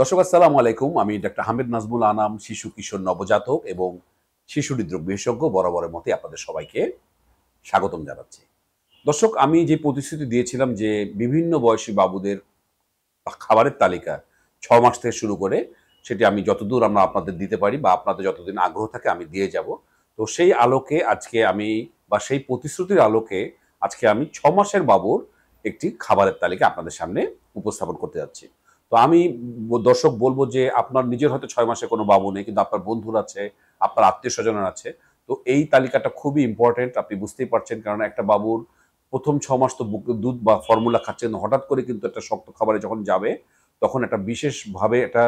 দর্শক আসসালামু আলাইকুম আমি ডাক্তার হামিদ নাজমুল আনাম শিশু কিশোর নবজাতক এবং শিশু হৃদরোগ বিশেষজ্ঞ বরাবরের মতে আপনাদের সবাইকে স্বাগতম জানাচ্ছি দর্শক আমি যে প্রতিশ্রুতি দিয়েছিলাম যে বিভিন্ন বয়সী বাবুদের খাবারের তালিকা ছ মাস থেকে শুরু করে সেটি আমি যতদূর আমরা আপনাদের দিতে পারি বা আপনাদের যতদিন আগ্রহ থাকে আমি দিয়ে যাব তো সেই আলোকে আজকে আমি বা সেই প্রতিশ্রুতির আলোকে আজকে আমি ছ মাসের বাবুর একটি খাবারের তালিকা আপনাদের সামনে উপস্থাপন করতে যাচ্ছি তো আমি দর্শক বলবো যে আপনার নিজের হয়তো ছয় মাসে কোনো বাবু নেই কিন্তু আপনার বন্ধুর আছে আপনার আত্মীয় স্বজনের আছে তো এই তালিকাটা খুবই ইম্পর্টেন্ট আপনি বুঝতেই পারছেন কারণ একটা বাবুর প্রথম ছ মাস তো দুধ বা ফর্মুলা খাচ্ছেন হঠাৎ করে কিন্তু একটা শক্ত খাবারে যখন যাবে তখন একটা বিশেষভাবে একটা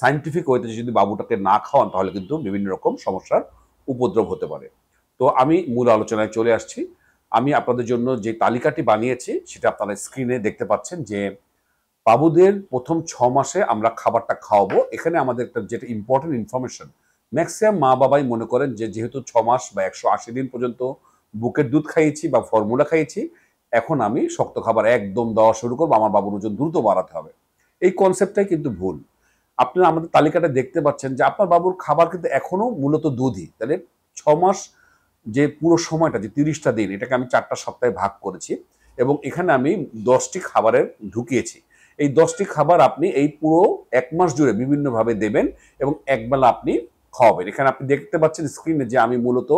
সাইন্টিফিক ওয়েতে যদি বাবুটাকে না খাওয়ান তাহলে কিন্তু বিভিন্ন রকম সমস্যার উপদ্রব হতে পারে তো আমি মূল আলোচনায় চলে আসছি আমি আপনাদের জন্য যে তালিকাটি বানিয়েছি সেটা আপনারা স্ক্রিনে দেখতে পাচ্ছেন যে বাবুদের প্রথম ছ মাসে আমরা খাবারটা খাওয়াবো এখানে আমাদের একটা যেটা ইম্পর্টেন্ট ইনফরমেশন ম্যাক্সিমাম মা বাবাই মনে করেন যে যেহেতু ছ মাস বা একশো আশি দিন পর্যন্ত বুকের দুধ খাইয়েছি বা ফর্মুলা খাইয়েছি এখন আমি শক্ত খাবার একদম দেওয়া শুরু করবো আমার বাবুর ওজন দ্রুত বাড়াতে হবে এই কনসেপ্টটাই কিন্তু ভুল আপনারা আমাদের তালিকাটা দেখতে পাচ্ছেন যে আপনার বাবুর খাবার কিন্তু এখনও মূলত দুধই তাহলে ছ মাস যে পুরো সময়টা যে তিরিশটা দিন এটাকে আমি চারটা সপ্তাহে ভাগ করেছি এবং এখানে আমি দশটি খাবারের ঢুকিয়েছি এই দশটি খাবার আপনি এই পুরো এক মাস জুড়ে বিভিন্নভাবে দেবেন এবং একবেলা আপনি খাওয়াবেন এখানে আপনি দেখতে পাচ্ছেন স্ক্রিনে যে আমি মূলত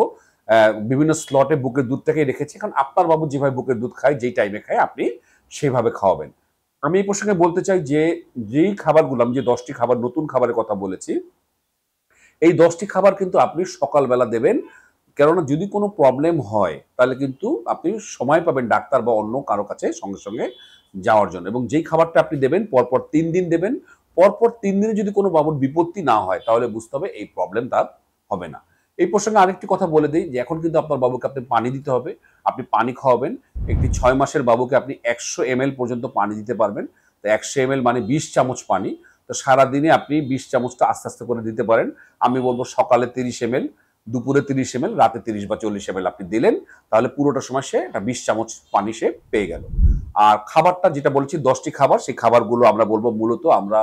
বিভিন্ন স্লটে বুকের দুধটাকেই রেখেছি কারণ আপনার বাবু যেভাবে বুকের দুধ খায় যেই টাইমে খায় আপনি সেভাবে খাওয়াবেন আমি এই প্রসঙ্গে বলতে চাই যে যেই খাবারগুলো আমি যে দশটি খাবার নতুন খাবারের কথা বলেছি এই দশটি খাবার কিন্তু আপনি সকালবেলা দেবেন কেননা যদি কোনো প্রবলেম হয় তাহলে কিন্তু আপনি সময় পাবেন ডাক্তার বা অন্য কারো কাছে সঙ্গে সঙ্গে যাওয়ার জন্য এবং যেই খাবারটা আপনি দেবেন পরপর তিন দিন দেবেন পরপর তিন দিনে যদি কোনো বাবুর বিপত্তি না হয় তাহলে বুঝতে হবে এই প্রবলেম তার হবে না এই প্রসঙ্গে আরেকটি কথা বলে দিই যে এখন কিন্তু আপনার বাবুকে আপনি পানি দিতে হবে আপনি পানি খাওয়াবেন একটি ছয় মাসের বাবুকে আপনি একশো এম পর্যন্ত পানি দিতে পারবেন তো একশো এম মানে বিশ চামচ পানি তো সারাদিনে আপনি বিশ চামচটা আস্তে আস্তে করে দিতে পারেন আমি বলবো সকালে তিরিশ এম দুপুরে তিরিশ এম রাতে তিরিশ বা চল্লিশ এম আপনি দিলেন তাহলে পুরোটা সময় সে একটা বিশ চামচ পানি সে পেয়ে গেল আর খাবারটা যেটা বলছি দশটি খাবার সেই খাবারগুলো আমরা বলবো মূলত আমরা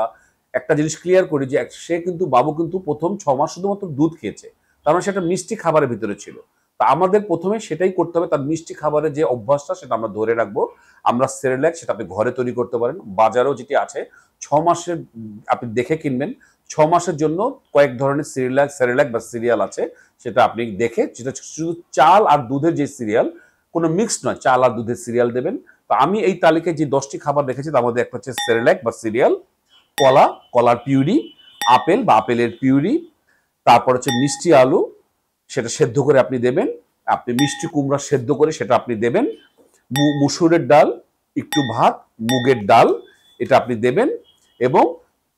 একটা জিনিস ক্লিয়ার করি যে সে কিন্তু বাবু কিন্তু প্রথম ছ মাস শুধুমাত্র দুধ খেয়েছে কারণ মানে সেটা মিষ্টি খাবারের ভিতরে ছিল তা আমাদের প্রথমে সেটাই করতে হবে তার মিষ্টি খাবারের যে অভ্যাসটা সেটা আমরা ধরে রাখবো আমরা সেরেল্যাক সেটা আপনি ঘরে তৈরি করতে পারেন বাজারেও যেটি আছে ছ মাসের আপনি দেখে কিনবেন ছ মাসের জন্য কয়েক ধরনের সিরিয়াল সেরেল্যাক বা সিরিয়াল আছে সেটা আপনি দেখে সেটা শুধু চাল আর দুধের যে সিরিয়াল কোনো মিক্স নয় চাল আর দুধের সিরিয়াল দেবেন তো আমি এই তালিকায় যে দশটি খাবার রেখেছি তার মধ্যে একটা হচ্ছে সেরেলাক বা সিরিয়াল কলা কলার পিউরি আপেল বা আপেলের পিউরি তারপর হচ্ছে মিষ্টি আলু সেটা সেদ্ধ করে আপনি দেবেন আপনি মিষ্টি কুমড়া সেদ্ধ করে সেটা আপনি দেবেন মুসুরের ডাল একটু ভাত মুগের ডাল এটা আপনি দেবেন এবং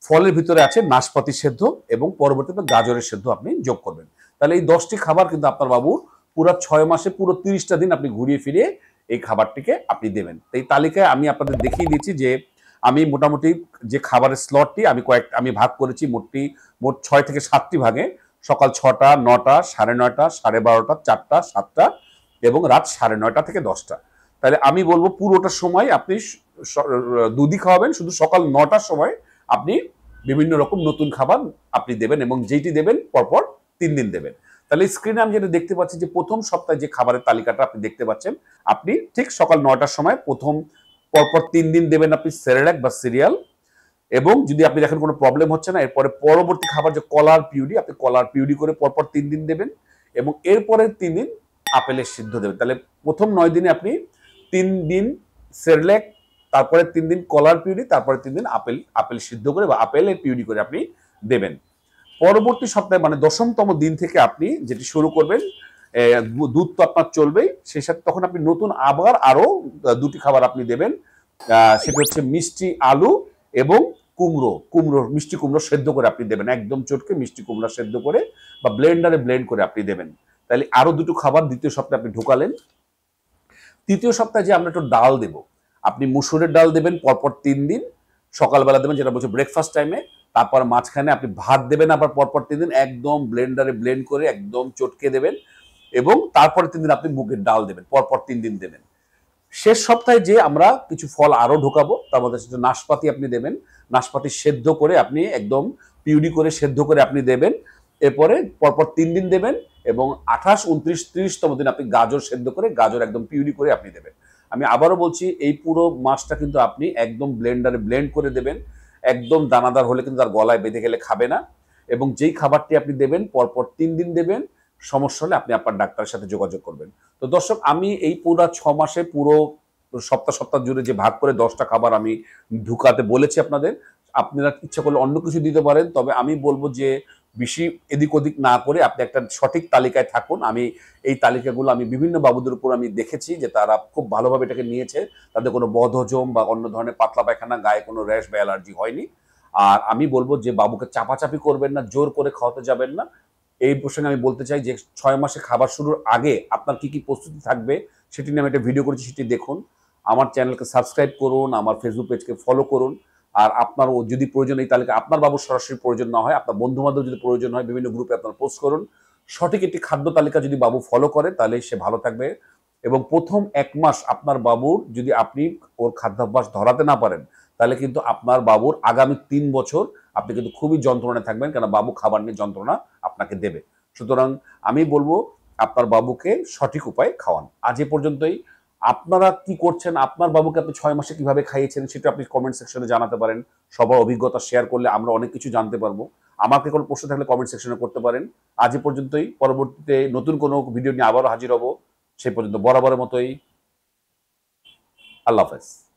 ফলের ভিতরে আছে নাশপাতি সেদ্ধ এবং পরবর্তীতে গাজরের সেদ্ধ আপনি যোগ করবেন তাহলে এই দশটি খাবার কিন্তু আপনার বাবুর পুরো ছয় মাসে পুরো তিরিশটা দিন আপনি ঘুরিয়ে ফিরিয়ে এই খাবারটিকে আপনি দেবেন এই তালিকায় আমি আপনাদের দেখিয়ে দিচ্ছি যে আমি মোটামুটি যে খাবারের স্লটটি আমি কয়েক আমি ভাগ করেছি মোটটি মোট ছয় থেকে সাতটি ভাগে সকাল ছটা নটা সাড়ে নয়টা সাড়ে বারোটা চারটা সাতটা এবং রাত সাড়ে নয়টা থেকে দশটা তাহলে আমি বলবো পুরোটা সময় আপনি দুধই খাওয়াবেন শুধু সকাল নটার সময় আপনি বিভিন্ন রকম নতুন খাবার আপনি দেবেন এবং যেটি দেবেন পরপর তিন দিন দেবেন তাহলে স্ক্রিনে আমি যেটা দেখতে পাচ্ছি যে প্রথম সপ্তাহে যে খাবারের তালিকাটা আপনি দেখতে পাচ্ছেন আপনি ঠিক সকাল নয়টার সময় প্রথম পরপর তিন দিন দেবেন আপনি সেরেলাক বা সিরিয়াল এবং যদি আপনি দেখেন কোনো প্রবলেম হচ্ছে না এরপরে পরবর্তী খাবার যে কলার পিউরি আপনি কলার পিউরি করে পরপর তিন দিন দেবেন এবং এরপরে তিন দিন আপেলের সিদ্ধ দেবেন তাহলে প্রথম নয় দিনে আপনি তিন দিন সেরলেক তারপরে তিন দিন কলার পিউরি তারপরে তিন দিন আপেল আপেল সিদ্ধ করে বা আপেলের পিউরি করে আপনি দেবেন পরবর্তী সপ্তাহে মানে দশমতম দিন থেকে আপনি যেটি শুরু করবেন দুধ তো আপনার চলবেই সেই সাথে তখন আপনি নতুন আবার আরও দুটি খাবার আপনি দেবেন সেটা হচ্ছে মিষ্টি আলু এবং কুমড়ো কুমড়ো মিষ্টি কুমড়ো সেদ্ধ করে আপনি দেবেন একদম চটকে মিষ্টি কুমড়ো সেদ্ধ করে বা ব্লেন্ডারে ব্লেন্ড করে আপনি দেবেন তাহলে আরও দুটো খাবার দ্বিতীয় সপ্তাহে আপনি ঢোকালেন তৃতীয় সপ্তাহে যে আমরা একটু ডাল দেব আপনি মুসুরের ডাল দেবেন পরপর তিন দিন সকালবেলা দেবেন যেটা বলছে ব্রেকফাস্ট টাইমে তারপর মাঝখানে আপনি ভাত দেবেন আবার পরপর তিন দিন একদম ব্লেন্ডারে ব্লেন্ড করে একদম চটকে দেবেন এবং তারপরে তিন দিন আপনি মুগের ডাল দেবেন পরপর তিন দিন দেবেন শেষ সপ্তাহে যে আমরা কিছু ফল আরও ঢোকাবো তার মধ্যে সেটা নাশপাতি আপনি দেবেন নাশপাতি সেদ্ধ করে আপনি একদম পিউরি করে সেদ্ধ করে আপনি দেবেন এরপরে পরপর তিন দিন দেবেন এবং আঠাশ উনত্রিশ ত্রিশতম দিন আপনি গাজর সেদ্ধ করে গাজর একদম পিউরি করে আপনি দেবেন আমি আবারও বলছি এই পুরো মাছটা কিন্তু আপনি একদম ব্লেন্ডারে ব্লেন্ড করে দেবেন একদম দানাদার হলে কিন্তু তার গলায় বেঁধে গেলে খাবে না এবং যেই খাবারটি আপনি দেবেন পরপর তিন দিন দেবেন সমস্যা হলে আপনি আপনার ডাক্তারের সাথে যোগাযোগ করবেন তো দর্শক আমি এই পুরো ছ মাসে পুরো সপ্তাহ সপ্তাহ জুড়ে যে ভাগ করে দশটা খাবার আমি ঢুকাতে বলেছি আপনাদের আপনারা ইচ্ছা করলে অন্য কিছু দিতে পারেন তবে আমি বলবো যে বেশি এদিক ওদিক না করে আপনি একটা সঠিক তালিকায় থাকুন আমি এই তালিকাগুলো আমি বিভিন্ন বাবুদের উপর আমি দেখেছি যে তারা খুব ভালোভাবে এটাকে নিয়েছে তাদের কোনো বদহজম বা অন্য ধরনের পাতলা পায়খানা গায়ে কোনো র্যাশ বা অ্যালার্জি হয়নি আর আমি বলবো যে বাবুকে চাপাচাপি করবেন না জোর করে খাওয়াতে যাবেন না এই প্রসঙ্গে আমি বলতে চাই যে ছয় মাসে খাবার শুরুর আগে আপনার কি কি প্রস্তুতি থাকবে সেটি নিয়ে আমি একটা ভিডিও করেছি সেটি দেখুন আমার চ্যানেলকে সাবস্ক্রাইব করুন আমার ফেসবুক পেজকে ফলো করুন আর আপনার যদি প্রয়োজন এই তালিকা আপনার বাবুর সরাসরি প্রয়োজন না হয় আপনার বন্ধু বান্ধব যদি প্রয়োজন হয় বিভিন্ন গ্রুপে আপনার পোস্ট করুন সঠিক একটি খাদ্য তালিকা যদি বাবু ফলো করে তাহলে সে ভালো থাকবে এবং প্রথম এক মাস আপনার বাবুর যদি আপনি ওর খাদ্যাভ্যাস ধরাতে না পারেন তাহলে কিন্তু আপনার বাবুর আগামী তিন বছর আপনি কিন্তু খুবই যন্ত্রণায় থাকবেন কেন বাবু খাবার নিয়ে যন্ত্রণা আপনাকে দেবে সুতরাং আমি বলবো আপনার বাবুকে সঠিক উপায়ে খাওয়ান আজ এ পর্যন্তই আপনারা কি করছেন আপনার বাবুকে আপনি ছয় মাসে কিভাবে খাইয়েছেন সেটা আপনি কমেন্ট সেকশনে জানাতে পারেন সবার অভিজ্ঞতা শেয়ার করলে আমরা অনেক কিছু জানতে পারবো আমাকে কোনো প্রশ্ন থাকলে কমেন্ট সেকশনে করতে পারেন আজ পর্যন্তই পরবর্তীতে নতুন কোনো ভিডিও নিয়ে আবারও হাজির হব সেই পর্যন্ত বরাবরের মতোই আল্লাহ হাফেজ